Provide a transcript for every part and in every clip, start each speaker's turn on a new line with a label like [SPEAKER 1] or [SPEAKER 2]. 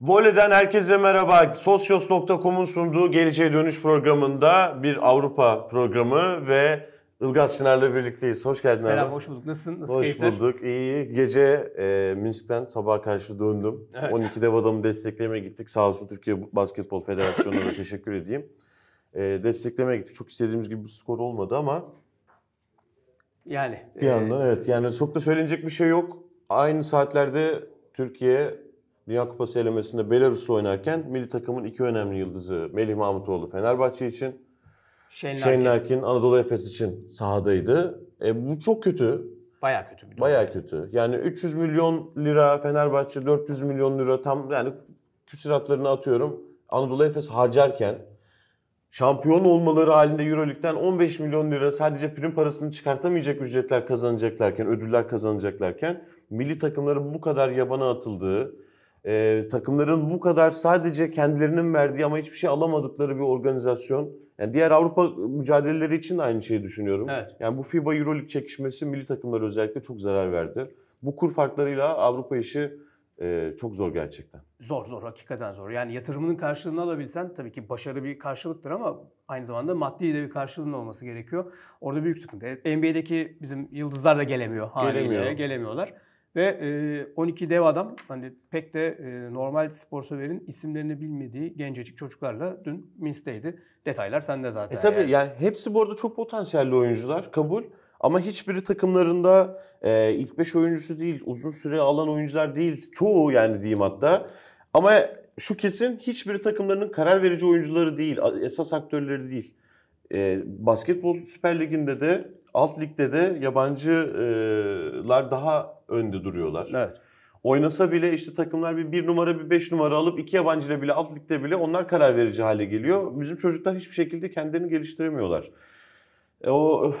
[SPEAKER 1] Voleyden herkese merhaba. Sosyos.com'un sunduğu Geleceğe Dönüş programında bir Avrupa programı ve Ilgaz Çınar'la birlikteyiz. Hoş geldin Selam, abi. hoş bulduk. Nasılsın? Nasıl hoş keyifler? bulduk. İyi. Gece e, Münih'ten sabah karşı döndüm. Evet. 12 dev adamı desteklemeye gittik. Sağ olsun Türkiye Basketbol Federasyonu'na da teşekkür edeyim. E, desteklemeye gittik. Çok istediğimiz gibi bir skor olmadı ama... Yani... Bir e... yandan evet. Yani çok da söylenecek bir şey yok. Aynı saatlerde Türkiye Dünya Kupası elemesinde Belarus'la oynarken milli takımın iki önemli yıldızı Melih Mahmutoğlu Fenerbahçe için,
[SPEAKER 2] Şenlerkin, Şenlerkin
[SPEAKER 1] Anadolu Efes için sahadaydı. E, bu çok kötü. Baya kötü. Bir Baya kötü. Yani 300 milyon lira Fenerbahçe 400 milyon lira tam yani küsiratlarını atıyorum. Anadolu Efes harcarken şampiyon olmaları halinde EuroLeague'den 15 milyon lira sadece prim parasını çıkartamayacak ücretler kazanacaklarken, ödüller kazanacaklarken milli takımların bu kadar yabana atıldığı, e, takımların bu kadar sadece kendilerinin verdiği ama hiçbir şey alamadıkları bir organizasyon. Yani diğer Avrupa mücadeleleri için de aynı şeyi düşünüyorum. Evet. Yani bu FIBA EuroLeague çekişmesi milli takımlara özellikle çok zarar verdi. Bu kur farklarıyla Avrupa işi e, çok zor gerçekten.
[SPEAKER 2] Zor zor hakikaten zor. Yani yatırımının karşılığını alabilsen tabii ki başarı bir karşılıktır ama aynı zamanda maddi de bir karşılığının olması gerekiyor. Orada büyük sıkıntı. E, NBA'deki bizim yıldızlar da gelemiyor haliyle. Gelemiyor. Gelemiyorlar. Ve 12 e, dev adam hani pek de e, normal spor severin isimlerini bilmediği gencecik çocuklarla dün Minsk'teydi. Detaylar sende zaten. E tabii yani. yani
[SPEAKER 1] hepsi bu arada çok potansiyelli oyuncular kabul. Ama hiçbiri takımlarında e, ilk 5 oyuncusu değil, uzun süre alan oyuncular değil. Çoğu yani diyeyim hatta. Ama şu kesin hiçbiri takımlarının karar verici oyuncuları değil, esas aktörleri değil. E, basketbol Süper Ligi'nde de alt ligde de yabancılar daha önde duruyorlar. Evet. Oynasa bile işte takımlar bir bir numara bir beş numara alıp iki yabancıyla bile alt ligde bile onlar karar verici hale geliyor. Bizim çocuklar hiçbir şekilde kendilerini geliştiremiyorlar. E, o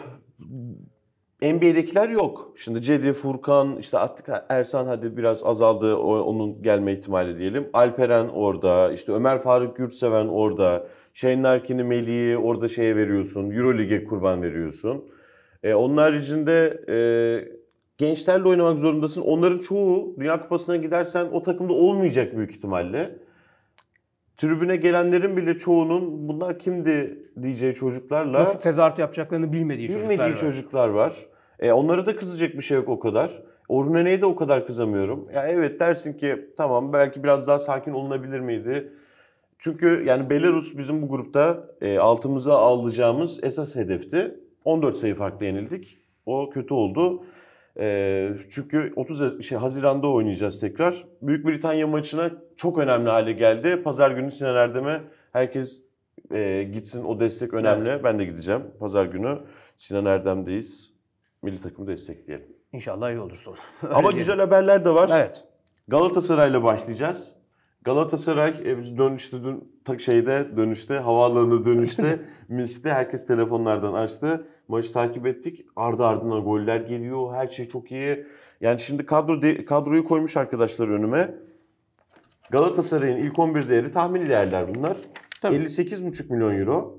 [SPEAKER 1] NBA'dekiler yok. Şimdi Cedi, Furkan, işte artık Ersan hadi biraz azaldı onun gelme ihtimali diyelim. Alperen orada, işte Ömer Faruk Gürseven orada. Şahin Erkin'i Melih'i orada şeye veriyorsun. Eurolig'e kurban veriyorsun. E, onun haricinde e, gençlerle oynamak zorundasın. Onların çoğu Dünya Kupası'na gidersen o takımda olmayacak büyük ihtimalle. Tribüne gelenlerin bile çoğunun bunlar kimdi diyeceği çocuklarla... Nasıl tezahürat yapacaklarını bilmediği, bilmediği çocuklar var. çocuklar var. E, onlara da kızacak bir şey yok o kadar. Orunene'ye de o kadar kızamıyorum. Ya evet dersin ki tamam belki biraz daha sakin olunabilir miydi? Çünkü yani Belarus bizim bu grupta e, altımıza alacağımız esas hedefti. 14 sayı farklı yenildik. O kötü oldu. E, çünkü 30 şey, Haziran'da oynayacağız tekrar. Büyük Britanya maçına çok önemli hale geldi. Pazar günü Sinan Erdem'e herkes e, gitsin o destek önemli. Evet. Ben de gideceğim. Pazar günü Sinan Erdem'deyiz. Milli takımı destekleyelim.
[SPEAKER 2] İnşallah iyi olursun. Ama diyelim. güzel haberler
[SPEAKER 1] de var. Evet. Galatasaray'la başlayacağız. Galatasaray e, biz dönüşte dün şeyde dönüşte havaalanı dönüşte Mis'te herkes telefonlardan açtı. Maçı takip ettik. Ardı ardına goller geliyor. Her şey çok iyi. Yani şimdi kadro de, kadroyu koymuş arkadaşlar önüme. Galatasaray'ın ilk 11 değeri tahmini değerler bunlar. 58,5 milyon euro.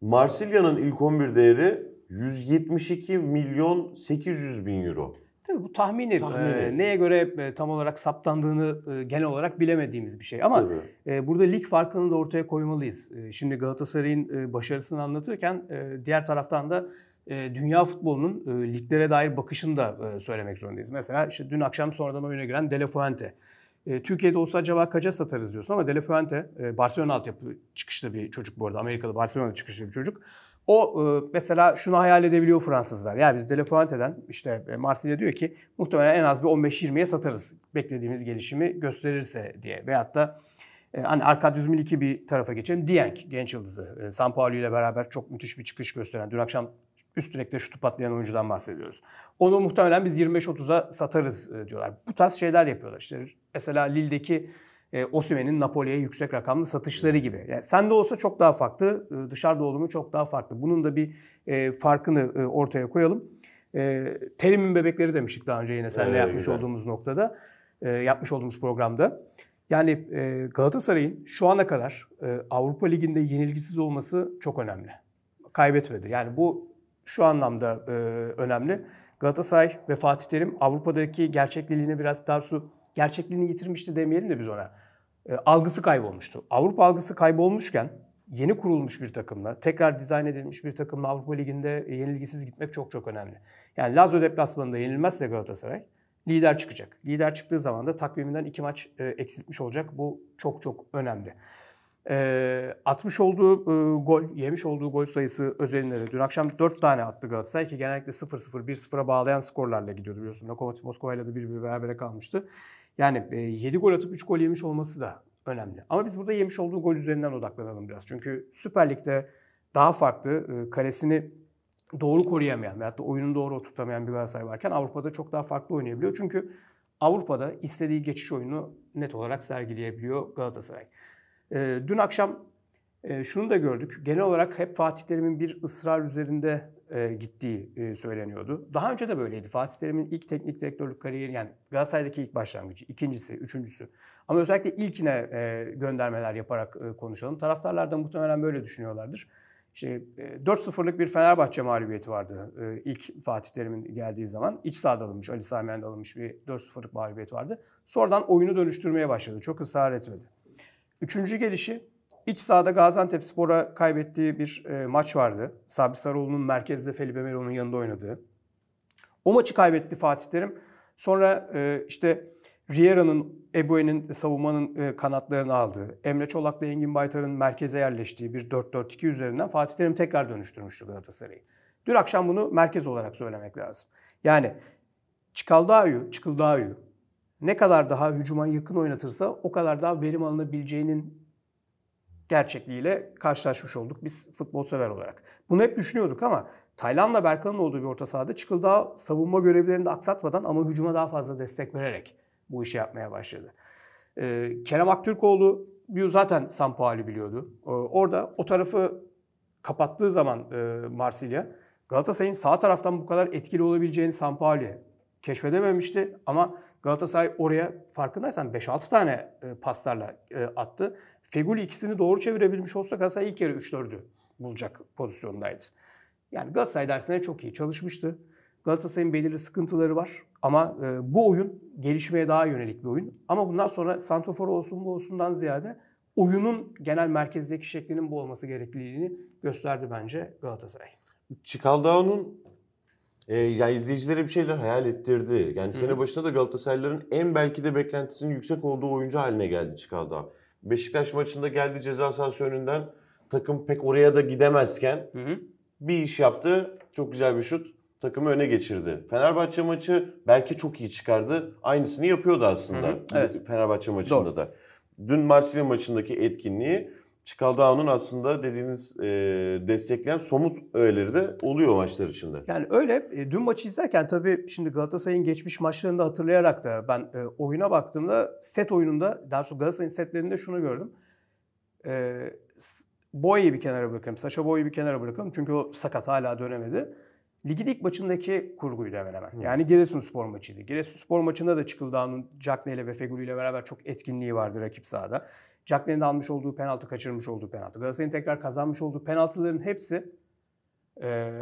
[SPEAKER 1] Marsilya'nın ilk 11 değeri 172 milyon 800 bin euro.
[SPEAKER 2] Tabii bu tahmini, tahmini. E, ee, neye göre e, tam olarak saptandığını e, genel olarak bilemediğimiz bir şey. Ama e, burada lig farkını da ortaya koymalıyız. E, şimdi Galatasaray'ın e, başarısını anlatırken e, diğer taraftan da e, dünya futbolunun e, liglere dair bakışını da e, söylemek zorundayız. Mesela işte dün akşam sonradan oyuna giren De La Fuente. E, Türkiye'de olsa acaba kaça satarız diyorsun ama De La Fuente e, Barcelona altyapı çıkışlı bir çocuk bu arada. Amerikalı Barcelona çıkışlı bir çocuk. O e, mesela şunu hayal edebiliyor Fransızlar. Ya biz Delefuente'den işte e, Marsilya diyor ki muhtemelen en az bir 15-20'ye satarız. Beklediğimiz gelişimi gösterirse diye. Veyahut da e, hani Arkadius Milik'i bir tarafa geçelim. Dieng genç yıldızı. San ile beraber çok müthiş bir çıkış gösteren. Dün akşam üst direkte şutu patlayan oyuncudan bahsediyoruz. Onu muhtemelen biz 25-30'a satarız diyorlar. Bu tarz şeyler yapıyorlar. İşte mesela Lille'deki e, Osimhen'in Napoli'ye yüksek rakamlı satışları gibi. Yani sende olsa çok daha farklı, e, dışarıda olduğumu çok daha farklı. Bunun da bir e, farkını e, ortaya koyalım. E, Terim'in bebekleri demiştik daha önce yine senle ee, yapmış güzel. olduğumuz noktada, e, yapmış olduğumuz programda. Yani e, Galatasaray'ın şu ana kadar e, Avrupa Ligi'nde yenilgisiz olması çok önemli. Kaybetmedi. Yani bu şu anlamda e, önemli. Galatasaray ve Fatih Terim Avrupa'daki gerçekliliğine biraz daha su gerçekliğini yitirmişti demeyelim de biz ona. E, algısı kaybolmuştu. Avrupa algısı kaybolmuşken yeni kurulmuş bir takımla, tekrar dizayn edilmiş bir takımla Avrupa Ligi'nde e, yenilgisiz gitmek çok çok önemli. Yani Lazio deplasmanında yenilmezse Galatasaray lider çıkacak. Lider çıktığı zaman da takviminden iki maç e, eksiltmiş olacak. Bu çok çok önemli. E, atmış olduğu e, gol, yemiş olduğu gol sayısı özelinde de dün akşam 4 tane attı Galatasaray ki genellikle 0-0, 1-0'a bağlayan skorlarla gidiyordu biliyorsun. Lokomotiv Moskova ile de bir bir berabere kalmıştı. Yani 7 gol atıp 3 gol yemiş olması da önemli. Ama biz burada yemiş olduğu gol üzerinden odaklanalım biraz. Çünkü Süper Lig'de daha farklı kalesini doğru koruyamayan veyahut da oyunu doğru oturtamayan bir Galatasaray varken Avrupa'da çok daha farklı oynayabiliyor. Çünkü Avrupa'da istediği geçiş oyunu net olarak sergileyebiliyor Galatasaray. Dün akşam ee, şunu da gördük. Genel olarak hep Fatih Terim'in bir ısrar üzerinde e, gittiği e, söyleniyordu. Daha önce de böyleydi. Fatih Terim'in ilk teknik direktörlük kariyeri yani Galatasaray'daki ilk başlangıcı, ikincisi, üçüncüsü. Ama özellikle ilkine e, göndermeler yaparak konuşalım. Taraftarlar da muhtemelen böyle düşünüyorlardır. İşte 4-0'lık bir Fenerbahçe mağlubiyeti vardı ilk Fatih Terim'in geldiği zaman. İç sahada alınmış, Ali Samiyen'de alınmış bir 4-0'lık mağlubiyet vardı. Sonradan oyunu dönüştürmeye başladı. Çok ısrar etmedi. Üçüncü gelişi İç sahada Gaziantep Spor'a kaybettiği bir e, maç vardı. Sabri Sarıoğlu'nun merkezde Felipe Melo'nun yanında oynadığı. O maçı kaybetti Fatih Terim. Sonra e, işte Riera'nın, Ebue'nin savunmanın e, kanatlarını aldığı, Emre Çolak'la Engin Baytar'ın merkeze yerleştiği bir 4-4-2 üzerinden Fatih Terim tekrar dönüştürmüştü Galatasaray'ı. Dün akşam bunu merkez olarak söylemek lazım. Yani Çıkaldağ'ı, Çıkıldağ'ı ne kadar daha hücuma yakın oynatırsa o kadar daha verim alınabileceğinin gerçekliğiyle karşılaşmış olduk biz futbol sever olarak. Bunu hep düşünüyorduk ama Taylan'la Berkan'ın olduğu bir orta sahada Çıkıldağ savunma görevlerini de aksatmadan ama hücuma daha fazla destek vererek bu işi yapmaya başladı. Ee, Kerem Aktürkoğlu zaten Sampaoli biliyordu. Ee, orada o tarafı kapattığı zaman e, Marsilya Galatasaray'ın sağ taraftan bu kadar etkili olabileceğini Sampaoli keşfedememişti ama Galatasaray oraya farkındaysan 5-6 tane e, paslarla e, attı. Feguli ikisini doğru çevirebilmiş olsa Galatasaray ilk yarı 3-4'ü bulacak pozisyondaydı. Yani Galatasaray dersine çok iyi çalışmıştı. Galatasaray'ın belirli sıkıntıları var ama e, bu oyun gelişmeye daha yönelik bir oyun. Ama bundan sonra Santofor olsun bu olsundan ziyade oyunun genel merkezdeki şeklinin bu olması gerekliliğini gösterdi bence Galatasaray.
[SPEAKER 1] Çikaldao'nun e, ya izleyicilere bir şeyler hayal ettirdi. Yani Hı-hı. sene başında da Galatasaraylıların en belki de beklentisinin yüksek olduğu oyuncu haline geldi Çikaldağ. Beşiktaş maçında geldi ceza sahası önünden takım pek oraya da gidemezken Hı-hı. bir iş yaptı. Çok güzel bir şut takımı öne geçirdi. Fenerbahçe maçı belki çok iyi çıkardı. Aynısını yapıyordu aslında. Hı hı, evet. Fenerbahçe maçında Doğru. da. Dün Marsilya maçındaki etkinliği Çikaldağ'ın aslında dediğiniz e, destekleyen somut öğeleri de oluyor maçlar içinde.
[SPEAKER 2] Yani öyle. E, dün maçı izlerken tabii şimdi Galatasaray'ın geçmiş maçlarını da hatırlayarak da ben e, oyuna baktığımda set oyununda daha sonra Galatasaray'ın setlerinde şunu gördüm. E, Boya'yı bir kenara bırakalım. Saşa boyu bir kenara bırakalım. Çünkü o sakat hala dönemedi. Ligin ilk maçındaki kurguydu hemen hemen. Hmm. Yani Giresunspor maçıydı. Spor maçında da Çıkıldağ'ın Cagney ile ve Feguli ile beraber çok etkinliği vardı rakip sahada. Cagney'in de almış olduğu penaltı, kaçırmış olduğu penaltı. Galatasaray'ın tekrar kazanmış olduğu penaltıların hepsi e,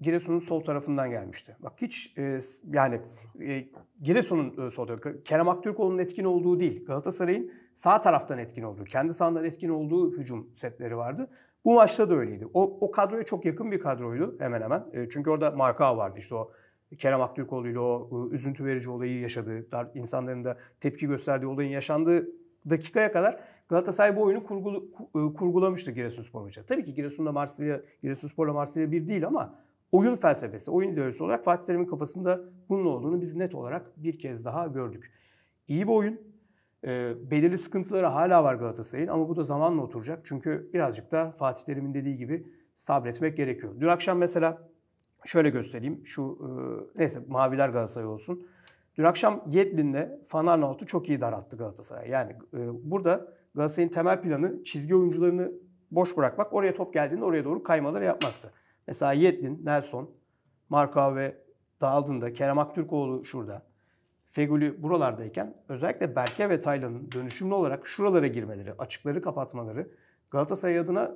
[SPEAKER 2] Giresun'un sol tarafından gelmişti. Bak hiç e, yani e, Giresun'un e, sol tarafı, Kerem Aktürkoğlu'nun etkin olduğu değil. Galatasaray'ın sağ taraftan etkin olduğu, kendi sahandan etkin olduğu hücum setleri vardı. Bu maçta da öyleydi. O, o kadroya çok yakın bir kadroydu hemen hemen. E, çünkü orada marka vardı işte o Kerem Aktürkoğlu ile o e, üzüntü verici olayı yaşadığı, dar, insanların da tepki gösterdiği olayın yaşandığı dakikaya kadar Galatasaray bu oyunu kurgul, e, kurgulamıştı Giresunspor maçı. Tabii ki Giresun'la Marsilya, Giresunspor'la Marsilya bir değil ama oyun felsefesi, oyun ideolojisi olarak Fatih Terim'in kafasında bunun olduğunu biz net olarak bir kez daha gördük. İyi bir oyun, e, belirli sıkıntıları hala var Galatasaray'ın ama bu da zamanla oturacak. Çünkü birazcık da Fatih Terim'in dediği gibi sabretmek gerekiyor. Dün akşam mesela şöyle göstereyim. Şu e, neyse maviler Galatasaray olsun. Dün akşam Yedlin'le altı çok iyi daralttı Galatasaray. Yani e, burada Galatasaray'ın temel planı çizgi oyuncularını boş bırakmak, oraya top geldiğinde oraya doğru kaymaları yapmaktı. Mesela Yedlin, Nelson, Marka ve dağıldığında Kerem Aktürkoğlu şurada. Fegül'ü buralardayken özellikle Berke ve Taylan'ın dönüşümlü olarak şuralara girmeleri, açıkları kapatmaları Galatasaray adına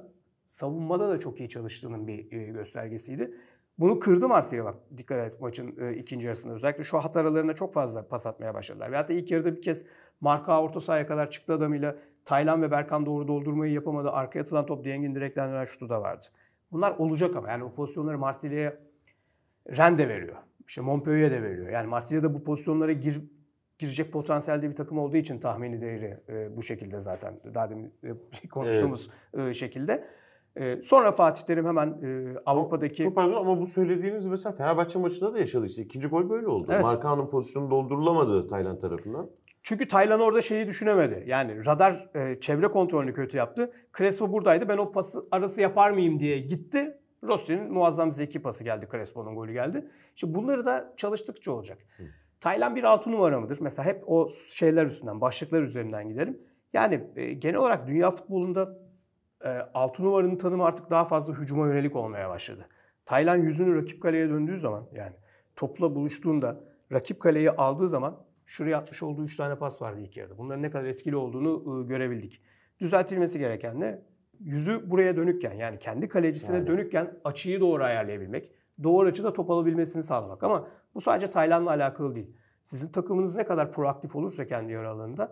[SPEAKER 2] savunmada da çok iyi çalıştığının bir e, göstergesiydi. Bunu kırdı Marsilya bak dikkat et maçın e, ikinci yarısında özellikle şu hat aralarına çok fazla pas atmaya başladılar. Ve hatta ilk yarıda bir kez marka orta sahaya kadar çıktı adamıyla Taylan ve Berkan doğru doldurmayı yapamadı. Arkaya atılan top Dieng'in direkten şutu da vardı. Bunlar olacak ama yani o pozisyonları Marsilya'ya rende veriyor işte Montpellier'e de veriyor. Yani Marsilya'da bu pozisyonlara gir, girecek potansiyelde bir takım olduğu için tahmini değeri e, bu şekilde zaten. Daha demin e, konuştuğumuz evet. e, şekilde. E, sonra Fatih Terim hemen e, Avrupa'daki... Çok pardon
[SPEAKER 1] ama bu söylediğiniz mesela Fenerbahçe maçında da yaşadı işte. İkinci gol böyle oldu. Evet. Markanın pozisyonu doldurulamadı Tayland tarafından. Çünkü Taylan orada şeyi düşünemedi. Yani radar e, çevre kontrolünü kötü yaptı.
[SPEAKER 2] Crespo buradaydı. Ben o pası arası yapar mıyım diye gitti. Rossi'nin muazzam zeki pası geldi. Crespo'nun golü geldi. Şimdi bunları da çalıştıkça olacak. Hı. Taylan bir altı numara mıdır? Mesela hep o şeyler üstünden, başlıklar üzerinden giderim. Yani e, genel olarak dünya futbolunda e, altı numaranın tanımı artık daha fazla hücuma yönelik olmaya başladı. Taylan yüzünü rakip kaleye döndüğü zaman yani topla buluştuğunda rakip kaleyi aldığı zaman şuraya atmış olduğu 3 tane pas vardı ilk yarıda. Bunların ne kadar etkili olduğunu e, görebildik. Düzeltilmesi gereken ne? yüzü buraya dönükken yani kendi kalecisine yani. dönükken açıyı doğru ayarlayabilmek, doğru açıda top alabilmesini sağlamak ama bu sadece Tayland'la alakalı değil. Sizin takımınız ne kadar proaktif olursa kendi yarı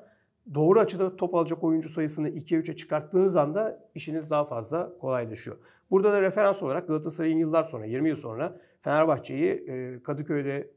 [SPEAKER 2] doğru açıda top alacak oyuncu sayısını 2'ye 3'e çıkarttığınız anda işiniz daha fazla kolaylaşıyor. Burada da referans olarak Galatasaray'ın yıllar sonra 20 yıl sonra Fenerbahçe'yi e, Kadıköy'de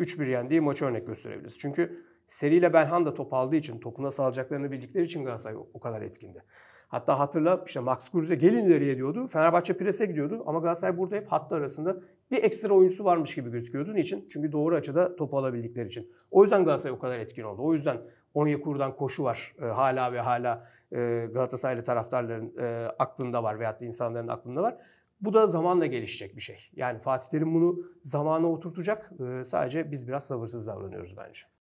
[SPEAKER 2] 3-1 yendiği maçı örnek gösterebiliriz. Çünkü seriyle Belhanda top aldığı için topu nasıl alacaklarını bildikleri için Galatasaray o kadar etkindi. Hatta hatırla işte Max Kruse gelin ileriye diyordu. Fenerbahçe prese gidiyordu ama Galatasaray burada hep hattı arasında bir ekstra oyuncusu varmış gibi gözüküyordu. Niçin? Çünkü doğru açıda topu alabildikleri için. O yüzden Galatasaray o kadar etkin oldu. O yüzden Onyekuru'dan koşu var. E, hala ve hala e, Galatasaraylı taraftarların e, aklında var veyahut da insanların aklında var. Bu da zamanla gelişecek bir şey. Yani Fatih Terim bunu zamana oturtacak. Ee, sadece biz biraz sabırsız davranıyoruz bence.